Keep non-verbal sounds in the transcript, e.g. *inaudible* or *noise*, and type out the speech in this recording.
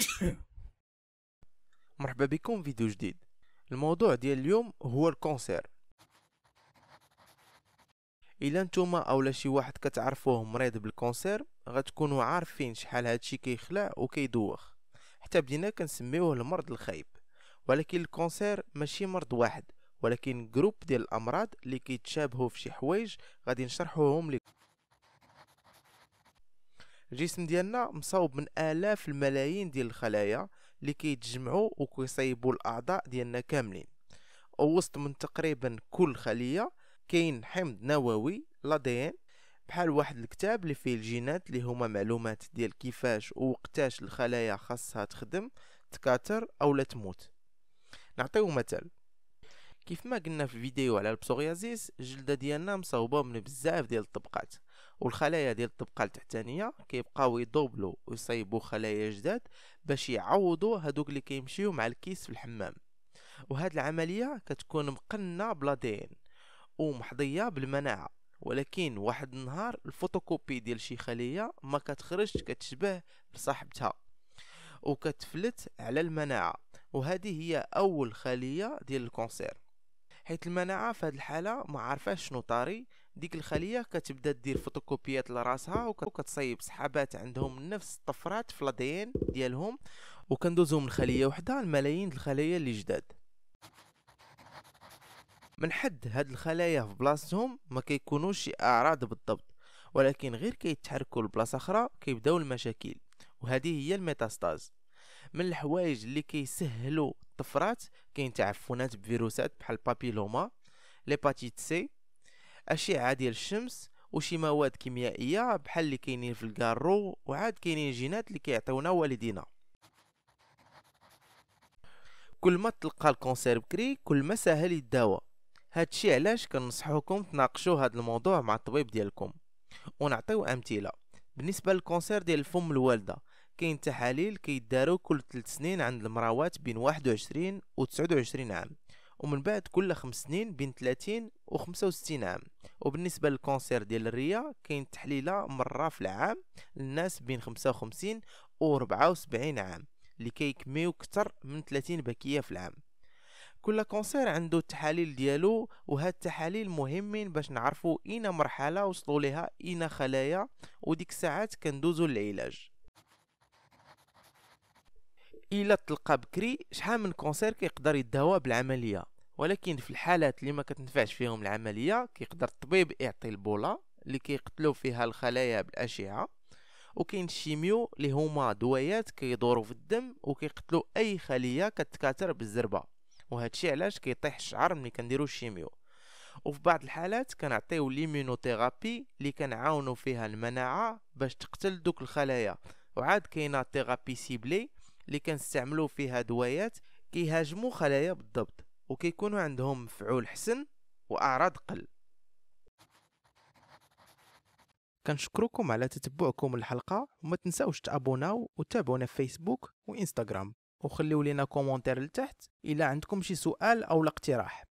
*coughs* مرحبا بكم فيديو جديد الموضوع ديال اليوم هو الكونسير الا نتوما اولا شي واحد كتعرفوه مريض بالكونسير غتكونوا عارفين شحال هادشي كيخلع وكيدوخ حتى بدينا كنسميوه المرض الخايب ولكن الكونسير ماشي مرض واحد ولكن جروب ديال الامراض اللي كيتشابهوا في شي حوايج غادي نشرحوهم لكم الجسم ديالنا مصاوب من الاف الملايين ديال الخلايا اللي كيتجمعوا وكيصيبوا الاعضاء ديالنا كاملين وسط من تقريبا كل خليه كاين حمض نووي لادين بحال واحد الكتاب اللي فيه الجينات اللي هما معلومات ديال كيفاش ووقتاش الخلايا خاصها تخدم تكاثر او لا تموت نعطيو مثال كيف ما قلنا في الفيديو على البسوريازيس الجلده ديالنا مصاوبه من بزاف ديال الطبقات والخلايا ديال الطبقه التحتانيه كيبقاو يدوبلو ويصايبوا خلايا جداد باش يعوضوا هذوك اللي كيمشيو مع الكيس في الحمام وهاد العمليه كتكون مقنه بلا دي ان ومحظيه بالمناعه ولكن واحد النهار الفوتوكوبي ديال شي خليه ما كتخرجش كتشبه بصاحبتها وكتفلت على المناعه وهذه هي اول خليه ديال الكونسير حيت المناعه في هذه الحاله ما عارفاش شنو طاري ديك الخليه كتبدا دير فوتوكوبيات لراسها وكتصيب صحابات عندهم نفس الطفرات في الدين ديالهم وكندوزو من خليه وحده لملايين الخلايا اللي جداد من حد هاد الخلايا في بلاصتهم ما كيكونوش شي اعراض بالضبط ولكن غير كيتحركوا لبلاصه اخرى كيبداو المشاكل وهذه هي الميتاستاز من الحوايج اللي كيسهلوا الطفرات كاين تعفنات بفيروسات بحال بابيلوما ليباتيت سي اشعه ديال الشمس وشي مواد كيميائيه بحال اللي كاينين في الكارو وعاد كاينين جينات اللي كيعطيونا والدينا كل ما تلقى الكونسير بكري كل ما سهل الدواء هادشي علاش كنصحوكم تناقشوا هاد الموضوع مع الطبيب ديالكم ونعطيو امثله بالنسبه للكونسير ديال الفم الوالده كاين تحاليل كيداروا كل 3 سنين عند المراوات بين 21 و 29 عام ومن بعد كل 5 سنين بين 30 و 65 عام وبالنسبه للكونسير ديال الريه كاين تحليله مره في العام للناس بين 55 و 74 عام اللي كيكميو اكثر من 30 بكيه في العام كل كونسير عنده التحاليل ديالو وهاد التحاليل مهمين باش نعرفوا اين مرحله وصلوا لها اين خلايا وديك الساعات كندوزو للعلاج الا تلقى بكري شحال من كونسير كيقدر يداوى بالعمليه ولكن في الحالات اللي ما كتنفعش فيهم العمليه كيقدر الطبيب يعطي البوله اللي كيقتلوا فيها الخلايا بالاشعه وكاين الشيميو اللي هما دويات كيدوروا في الدم وكيقتلوا اي خليه كتكاثر بالزربه وهادشي علاش كيطيح الشعر ملي كنديروا الشيميو وفي بعض الحالات كنعطيو ليمينوثيرابي اللي كنعاونوا فيها المناعه باش تقتل دوك الخلايا وعاد كاينه ثيرابي سيبلي اللي كنستعملوا فيها دوايات كيهاجموا خلايا بالضبط وكيكونوا عندهم مفعول حسن واعراض قل كنشكركم على تتبعكم الحلقه وما تنساوش تابوناو وتابعونا في فيسبوك وانستغرام وخليو لينا كومونتير لتحت الى عندكم شي سؤال او اقتراح